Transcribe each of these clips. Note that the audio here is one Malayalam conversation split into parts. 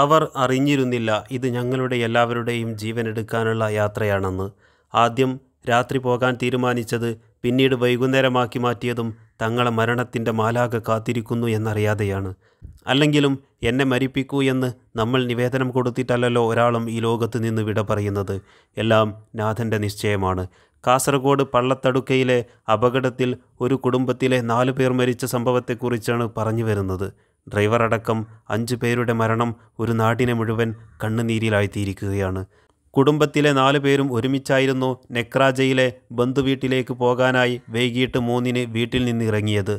അവർ അറിഞ്ഞിരുന്നില്ല ഇത് ഞങ്ങളുടെ എല്ലാവരുടെയും ജീവൻ എടുക്കാനുള്ള യാത്രയാണെന്ന് ആദ്യം രാത്രി പോകാൻ തീരുമാനിച്ചത് പിന്നീട് വൈകുന്നേരമാക്കി മാറ്റിയതും തങ്ങളെ മരണത്തിൻ്റെ മാലാക കാത്തിരിക്കുന്നു എന്നറിയാതെയാണ് അല്ലെങ്കിലും എന്നെ മരിപ്പിക്കൂ എന്ന് നമ്മൾ നിവേദനം കൊടുത്തിട്ടല്ലല്ലോ ഒരാളും ഈ ലോകത്ത് നിന്ന് വിട പറയുന്നത് എല്ലാം നാഥൻ്റെ നിശ്ചയമാണ് കാസർഗോഡ് പള്ളത്തടുക്കയിലെ അപകടത്തിൽ ഒരു കുടുംബത്തിലെ നാലു പേർ മരിച്ച സംഭവത്തെക്കുറിച്ചാണ് പറഞ്ഞു വരുന്നത് ഡ്രൈവർ അടക്കം അഞ്ചു പേരുടെ മരണം ഒരു നാടിനെ മുഴുവൻ കണ്ണുനീരിലായിത്തീരിക്കുകയാണ് കുടുംബത്തിലെ നാലു പേരും ഒരുമിച്ചായിരുന്നു നെക്രാജയിലെ ബന്ധുവീട്ടിലേക്ക് പോകാനായി വൈകിട്ട് മൂന്നിന് വീട്ടിൽ നിന്ന് ഇറങ്ങിയത്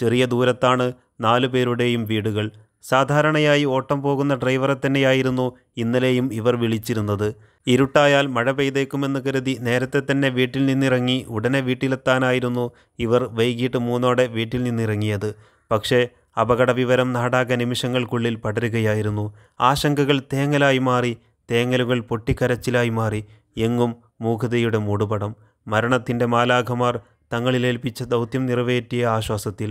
ചെറിയ ദൂരത്താണ് നാലു പേരുടെയും വീടുകൾ സാധാരണയായി ഓട്ടം പോകുന്ന ഡ്രൈവറെ തന്നെയായിരുന്നു ഇന്നലെയും ഇവർ വിളിച്ചിരുന്നത് ഇരുട്ടായാൽ മഴ പെയ്തേക്കുമെന്ന് കരുതി നേരത്തെ തന്നെ വീട്ടിൽ നിന്നിറങ്ങി ഉടനെ വീട്ടിലെത്താനായിരുന്നു ഇവർ വൈകിട്ട് മൂന്നോടെ വീട്ടിൽ നിന്നിറങ്ങിയത് പക്ഷേ വിവരം നാടാക നിമിഷങ്ങൾക്കുള്ളിൽ പടരുകയായിരുന്നു ആശങ്കകൾ തേങ്ങലായി മാറി തേങ്ങലുകൾ പൊട്ടിക്കരച്ചിലായി മാറി എങ്ങും മൂഖതയുടെ മൂടുപടം മരണത്തിൻ്റെ മാലാഖമാർ തങ്ങളിലേൽപ്പിച്ച ദൗത്യം നിറവേറ്റിയ ആശ്വാസത്തിൽ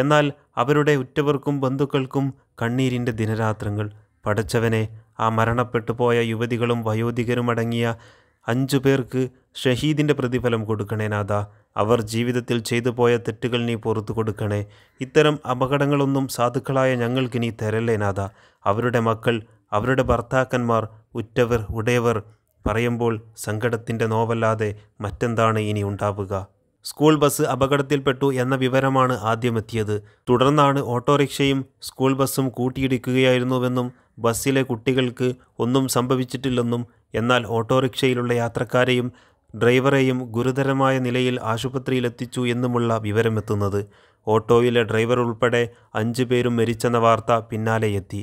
എന്നാൽ അവരുടെ ഉറ്റവർക്കും ബന്ധുക്കൾക്കും കണ്ണീരിൻ്റെ ദിനരാത്രങ്ങൾ പടച്ചവനെ ആ മരണപ്പെട്ടു പോയ യുവതികളും വയോധികരുമടങ്ങിയ അഞ്ചു പേർക്ക് ഷഹീദിൻ്റെ പ്രതിഫലം കൊടുക്കണേ നാഥ അവർ ജീവിതത്തിൽ ചെയ്തു പോയ തെറ്റുകൾ നീ പുറത്തു കൊടുക്കണേ ഇത്തരം അപകടങ്ങളൊന്നും സാധുക്കളായ ഞങ്ങൾക്ക് നീ തരല്ലേ നാഥ അവരുടെ മക്കൾ അവരുടെ ഭർത്താക്കന്മാർ ഉറ്റവർ ഉടയവർ പറയുമ്പോൾ സങ്കടത്തിൻ്റെ നോവല്ലാതെ മറ്റെന്താണ് ഇനി ഉണ്ടാവുക സ്കൂൾ ബസ് അപകടത്തിൽപ്പെട്ടു എന്ന വിവരമാണ് ആദ്യമെത്തിയത് തുടർന്നാണ് ഓട്ടോറിക്ഷയും സ്കൂൾ ബസ്സും കൂട്ടിയിടിക്കുകയായിരുന്നുവെന്നും ബസ്സിലെ കുട്ടികൾക്ക് ഒന്നും സംഭവിച്ചിട്ടില്ലെന്നും എന്നാൽ ഓട്ടോറിക്ഷയിലുള്ള യാത്രക്കാരെയും ഡ്രൈവറെയും ഗുരുതരമായ നിലയിൽ ആശുപത്രിയിലെത്തിച്ചു എന്നുമുള്ള വിവരമെത്തുന്നത് ഓട്ടോയിലെ ഡ്രൈവർ ഉൾപ്പെടെ അഞ്ചു പേരും മരിച്ചെന്ന വാർത്ത പിന്നാലെയെത്തി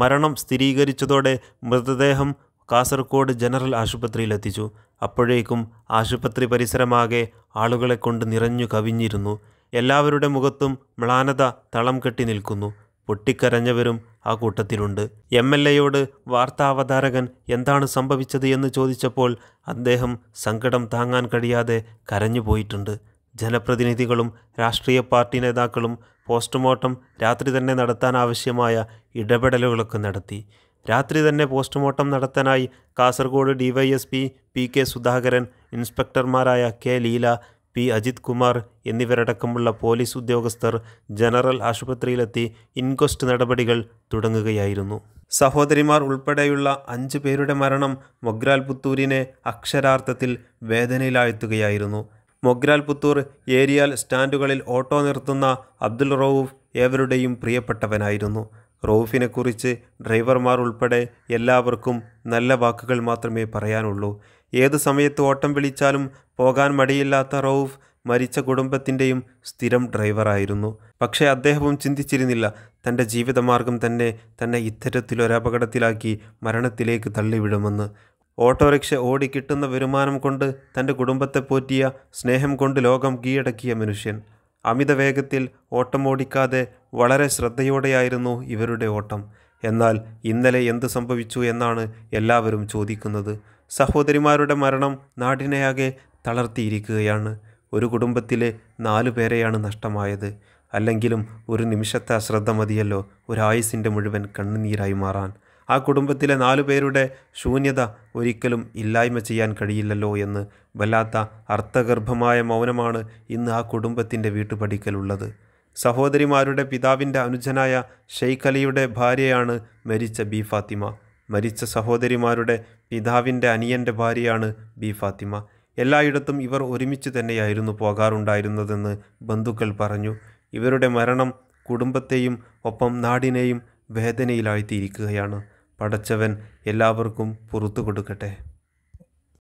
മരണം സ്ഥിരീകരിച്ചതോടെ മൃതദേഹം കാസർഗോഡ് ജനറൽ ആശുപത്രിയിലെത്തിച്ചു അപ്പോഴേക്കും ആശുപത്രി പരിസരമാകെ ആളുകളെ കൊണ്ട് നിറഞ്ഞു കവിഞ്ഞിരുന്നു എല്ലാവരുടെ മുഖത്തും മ്ലാനത തളം കെട്ടി നിൽക്കുന്നു പൊട്ടിക്കരഞ്ഞവരും ആ കൂട്ടത്തിലുണ്ട് എം എൽ എയോട് വാർത്താവതാരകൻ എന്താണ് സംഭവിച്ചത് എന്ന് ചോദിച്ചപ്പോൾ അദ്ദേഹം സങ്കടം താങ്ങാൻ കഴിയാതെ കരഞ്ഞുപോയിട്ടുണ്ട് ജനപ്രതിനിധികളും രാഷ്ട്രീയ പാർട്ടി നേതാക്കളും പോസ്റ്റ്മോർട്ടം രാത്രി തന്നെ നടത്താൻ ആവശ്യമായ ഇടപെടലുകളൊക്കെ നടത്തി രാത്രി തന്നെ പോസ്റ്റ്മോർട്ടം നടത്താനായി Kasaragod DYSP P K Sudhakaran ഇൻസ്പെക്ടർമാരായ കെ ലീല പി അജിത് കുമാർ എന്നിവരടക്കമുള്ള പോലീസ് ഉദ്യോഗസ്ഥർ ജനറൽ ആശുപത്രിയിലെത്തി ഇൻക്വസ്റ്റ് നടപടികൾ തുടങ്ങുകയായിരുന്നു സഹോദരിമാർ ഉൾപ്പെടെയുള്ള അഞ്ച് പേരുടെ മരണം മൊഗ്രാൽ പുത്തൂരിനെ അക്ഷരാർത്ഥത്തിൽ വേദനയിലാഴ്ത്തുകയായിരുന്നു മൊഗ്രാൽ പുത്തൂർ ഏരിയാൽ സ്റ്റാൻഡുകളിൽ ഓട്ടോ നിർത്തുന്ന അബ്ദുൽ റൌഫ് ഏവരുടെയും പ്രിയപ്പെട്ടവനായിരുന്നു റൌഫിനെക്കുറിച്ച് ഡ്രൈവർമാർ ഉൾപ്പെടെ എല്ലാവർക്കും നല്ല വാക്കുകൾ മാത്രമേ പറയാനുള്ളൂ ഏതു സമയത്ത് ഓട്ടം വിളിച്ചാലും പോകാൻ മടിയില്ലാത്ത റൌഫ് മരിച്ച കുടുംബത്തിൻ്റെയും സ്ഥിരം ഡ്രൈവറായിരുന്നു പക്ഷേ അദ്ദേഹവും ചിന്തിച്ചിരുന്നില്ല തൻ്റെ ജീവിതമാർഗം തന്നെ തന്നെ ഇത്തരത്തിലൊരപകടത്തിലാക്കി മരണത്തിലേക്ക് തള്ളിവിടുമെന്ന് ഓട്ടോറിക്ഷ ഓടിക്കിട്ടുന്ന വരുമാനം കൊണ്ട് തൻ്റെ കുടുംബത്തെ പോറ്റിയ സ്നേഹം കൊണ്ട് ലോകം കീഴടക്കിയ മനുഷ്യൻ അമിത വേഗത്തിൽ ഓട്ടമോടിക്കാതെ വളരെ ശ്രദ്ധയോടെയായിരുന്നു ഇവരുടെ ഓട്ടം എന്നാൽ ഇന്നലെ എന്ത് സംഭവിച്ചു എന്നാണ് എല്ലാവരും ചോദിക്കുന്നത് സഹോദരിമാരുടെ മരണം നാടിനെയാകെ തളർത്തിയിരിക്കുകയാണ് ഒരു കുടുംബത്തിലെ നാലു പേരെയാണ് നഷ്ടമായത് അല്ലെങ്കിലും ഒരു നിമിഷത്തെ അശ്രദ്ധ മതിയല്ലോ ഒരായുസിൻ്റെ മുഴുവൻ കണ്ണുനീരായി മാറാൻ ആ കുടുംബത്തിലെ നാലു പേരുടെ ശൂന്യത ഒരിക്കലും ഇല്ലായ്മ ചെയ്യാൻ കഴിയില്ലല്ലോ എന്ന് വല്ലാത്ത അർത്ഥഗർഭമായ മൗനമാണ് ഇന്ന് ആ കുടുംബത്തിൻ്റെ വീട്ടുപടിക്കലുള്ളത് സഹോദരിമാരുടെ പിതാവിൻ്റെ അനുജനായ ഷെയ്ഖ് അലിയുടെ ഭാര്യയാണ് മരിച്ച ബി ഫാത്തിമ മരിച്ച സഹോദരിമാരുടെ പിതാവിൻ്റെ അനിയൻ്റെ ഭാര്യയാണ് ബി ഫാത്തിമ എല്ലായിടത്തും ഇവർ ഒരുമിച്ച് തന്നെയായിരുന്നു പോകാറുണ്ടായിരുന്നതെന്ന് ബന്ധുക്കൾ പറഞ്ഞു ഇവരുടെ മരണം കുടുംബത്തെയും ഒപ്പം നാടിനെയും വേദനയിലായിത്തീരിക്കുകയാണ് പടച്ചവൻ എല്ലാവർക്കും പുറത്തു കൊടുക്കട്ടെ